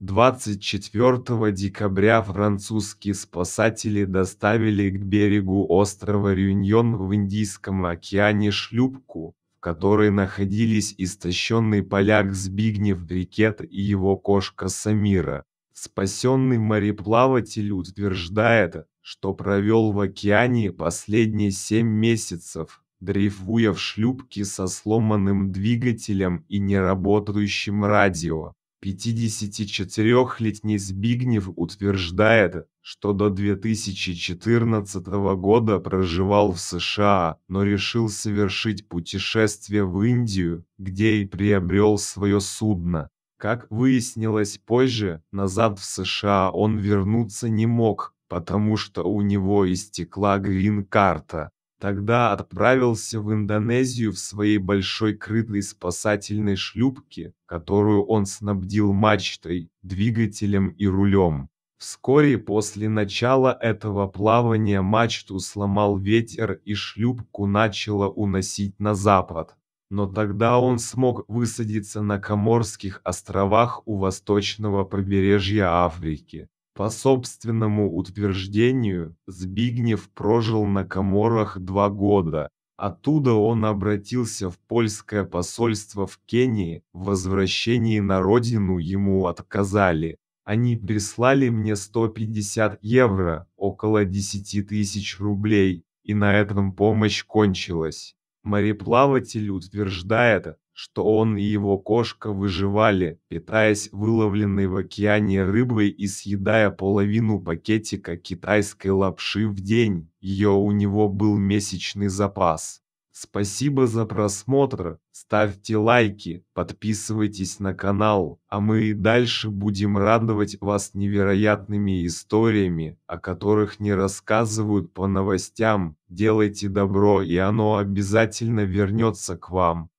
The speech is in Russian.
24 декабря французские спасатели доставили к берегу острова Рюньон в Индийском океане шлюпку, в которой находились истощенный поляк Збигнев Брикет и его кошка Самира. Спасенный мореплаватель утверждает, что провел в океане последние семь месяцев, дрейфуя в шлюпке со сломанным двигателем и неработающим радио. 54-летний Збигнев утверждает, что до 2014 года проживал в США, но решил совершить путешествие в Индию, где и приобрел свое судно. Как выяснилось позже, назад в США он вернуться не мог, потому что у него истекла грин-карта. Тогда отправился в Индонезию в своей большой крытой спасательной шлюпке, которую он снабдил мачтой, двигателем и рулем. Вскоре после начала этого плавания мачту сломал ветер и шлюпку начало уносить на запад. Но тогда он смог высадиться на Коморских островах у восточного побережья Африки. По собственному утверждению, Збигнев прожил на Коморах два года. Оттуда он обратился в польское посольство в Кении, в возвращении на родину ему отказали. Они прислали мне 150 евро, около 10 тысяч рублей, и на этом помощь кончилась. Мореплаватель утверждает, что он и его кошка выживали, питаясь выловленной в океане рыбой и съедая половину пакетика китайской лапши в день. Ее у него был месячный запас. Спасибо за просмотр, ставьте лайки, подписывайтесь на канал, а мы и дальше будем радовать вас невероятными историями, о которых не рассказывают по новостям. Делайте добро и оно обязательно вернется к вам.